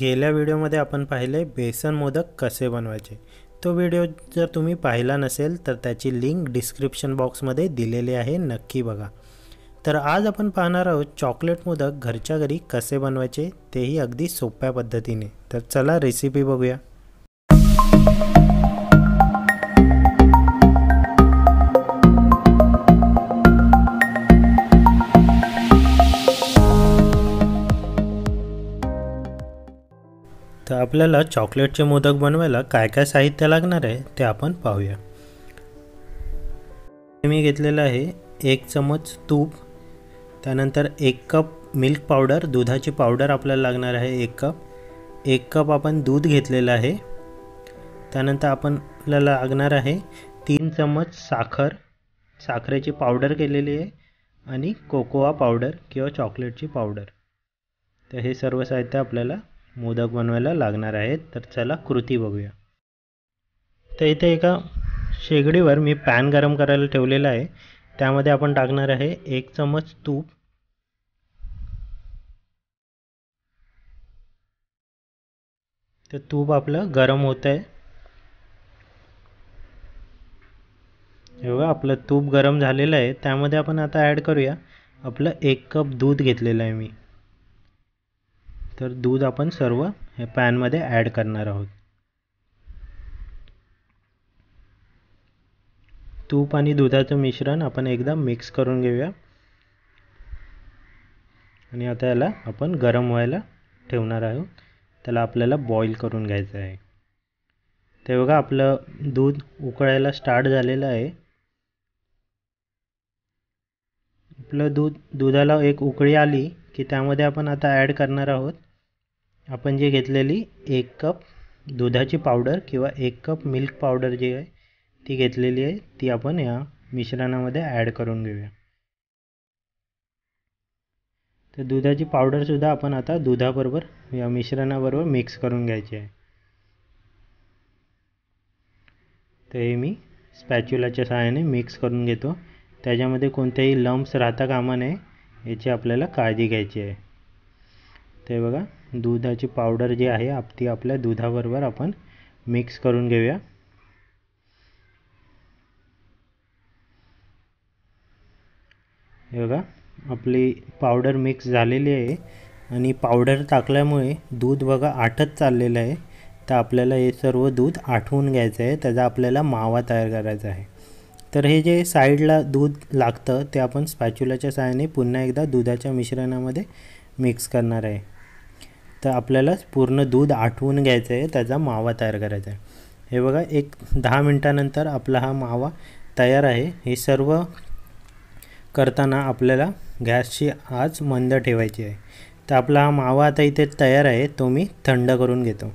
गेल्या व्हिडिओमध्ये आपण पाहिले बेसन मोदक कसे बनवायचे तो व्हिडिओ जर तुम्ही पाहिला नसेल तर त्याची लिंक डिस्क्रिप्शन बॉक्समध्ये दिलेली आहे नक्की बघा तर आज आपण पाहणार आहोत चॉकलेट मोदक घरच्या घरी कसे बनवायचे तेही अगदी सोप्या पद्धतीने तर चला रेसिपी बघूया आपल्याला चॉकलेटचे मोदक बनवायला काय काय साहित्य लागणार आहे ते आपण पाहूया मी घेतलेलं आहे एक चमच तूप त्यानंतर एक कप मिल्क पावडर दुधाची पावडर आपल्याला लागणार आहे एक कप एक कप आपण दूध घेतलेलं आहे त्यानंतर आपण आपल्याला लागणार आहे तीन चमच साखर साखरेची पावडर केलेली आहे आणि कोकोआ पावडर किंवा चॉकलेटची पावडर तर हे सर्व साहित्य आपल्याला मोदक बनवायला लागणार आहेत तर चला कृती बघूया तर इथे एका शेगडीवर मी पॅन गरम करायला ठेवलेला आहे त्यामध्ये आपण टाकणार आहे एक चमच तूप तर तूप आपलं गरम होत आहे हे आपलं तूप गरम झालेलं आहे त्यामध्ये आपण आता ॲड करूया आपलं एक कप दूध घेतलेलं आहे मी तर दूध आपण सर्व हे पॅनमध्ये ॲड करणार आहोत तूप आणि दुधाचं मिश्रण आपण एकदा मिक्स करून घेऊया आणि आता याला आपण गरम व्हायला ठेवणार आहोत त्याला आपल्याला बॉईल करून घ्यायचं आहे ते बघा आपलं दूध उकळायला स्टार्ट झालेलं आहे आपलं दूध दुधाला एक उकळी आली की त्यामध्ये आपण आता ॲड करणार आहोत आपण जे घेतलेली एक कप दुधाची पावडर किंवा एक कप मिल्क पावडर जी आहे ती घेतलेली आहे ती आपण या मिश्रणामध्ये ॲड करून घेऊया तर दुधाची पावडरसुद्धा आपण आता दुधाबरोबर या मिश्रणाबरोबर मिक्स करून घ्यायची आहे तर हे मी स्पॅच्युलाच्या सहाय्याने मिक्स करून घेतो त्याच्यामध्ये कोणत्याही लम्स राहता कामा नये याची आपल्याला काळजी घ्यायची आहे ते बघा दुधाची पावडर जी आहे आप ती आपल्या दुधाबरोबर आपण मिक्स करून घेऊया हे बघा आपली पावडर मिक्स झालेली आहे आणि पावडर टाकल्यामुळे दूध बघा आठत चाललेलं आहे तर आपल्याला हे सर्व दूध आठवून घ्यायचं आहे त्याचा आपल्याला मावा तयार करायचा आहे तर हे जे साईडला दूध लागतं ते आपण स्पॅच्युलाच्या सहाय्याने पुन्हा एकदा दुधाच्या मिश्रणामध्ये मिक्स करणार आहे तर आपल्याला पूर्ण दूध आठवून घ्यायचं आहे त्याचा मावा तयार करायचा आहे हे बघा एक दहा मिनटानंतर आपला हा मावा तयार आहे हे सर्व करताना आपल्याला गॅसची आज मंद ठेवायची आहे तर आपला हा मावा आता इथे तयार आहे तो मी थंड करून घेतो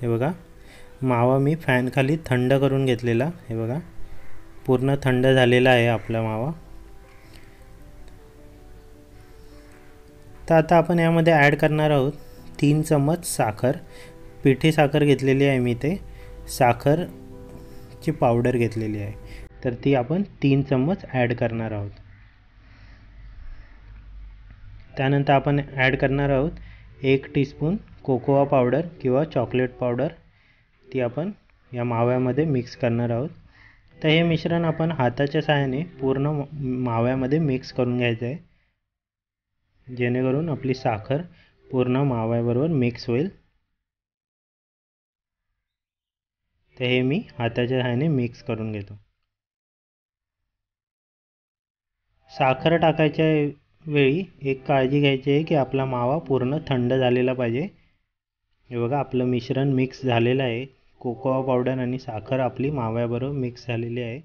हे बघा मावा मी फॅनखाली थंड करून घेतलेला हे बघा पूर्ण थंड झालेला आहे आपला मावा तर आता आपण यामध्ये ॲड करणार आहोत तीन चम्मच साखर पिठी साखर घेतलेली आहे मी ते साखरची पावडर घेतलेली आहे तर ती आपण तीन चम्मच ॲड करणार आहोत त्यानंतर आपण ॲड करणार आहोत एक टीस्पून कोकोवा पावडर किंवा चॉकलेट पावडर ती आपण या माव्यामध्ये मिक्स करणार आहोत तर हे मिश्रण आपण हाताच्या सहाय्याने पूर्ण माव्यामध्ये मिक्स करून घ्यायचं आहे जेणेकरून आपली साखर पूर्ण माव्याबरोबर मिक्स होईल तर हे मी हाताच्या ह्याने मिक्स करून घेतो साखर टाकायच्या वेळी एक काळजी घ्यायची आहे की आपला मावा पूर्ण थंड झालेला पाहिजे हे बघा आपलं मिश्रण मिक्स झालेलं आहे कोकोआ पावडर आणि साखर आपली माव्याबरोबर मिक्स झालेली आहे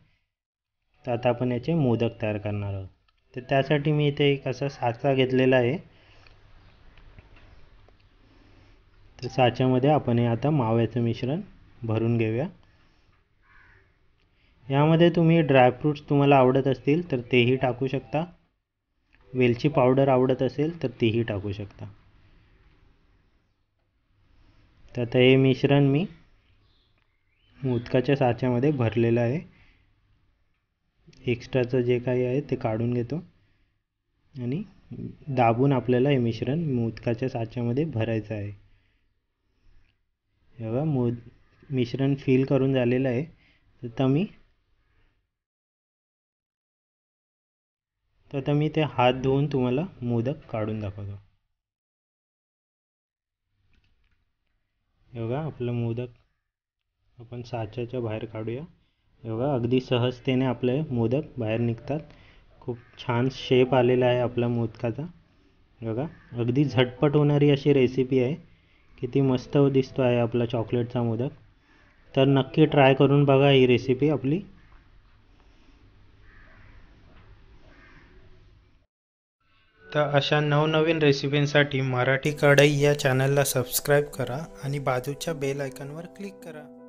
तर आता आपण याचे मोदक तयार करणार आहोत तर त्यासाठी मी इथे एक असा साचा घेतलेला आहे तर साच्यामध्ये आपण हे आता माव्याचं मिश्रण भरून घेऊया यामध्ये तुम्ही ड्रायफ्रूट्स तुम्हाला आवडत असतील तर तेही टाकू शकता वेलची पावडर आवडत असेल तर तीही टाकू शकता तर आता हे मिश्रण मी उदकाच्या साच्यामध्ये भरलेलं आहे एक्स्ट्राचं जे काही आहे ते काढून घेतो आणि दाबून आपल्याला हे मिश्रण मोदकाच्या साच्यामध्ये भरायचं आहे जेव्हा मोद मिश्रण फील करून झालेलं आहे तर मी तर आता मी ते हात धुवून तुम्हाला मोदक काढून दाखवतो बघा आपलं मोदक आपण साच्याच्या बाहेर काढूया एवढं बघा अगदी सहजतेने आपले मोदक बाहेर निघतात खूप छान शेप आलेला आहे आपल्या मोदकाचा बघा अगदी झटपट होणारी अशी रेसिपी आहे किती मस्त दिसतो आहे आपला चॉकलेटचा मोदक तर नक्की ट्राय करून बघा ही रेसिपी आपली तर अशा नवनवीन रेसिपींसाठी मराठी कढई या चॅनलला सबस्क्राईब करा आणि बाजूच्या बेल आयकॉनवर क्लिक करा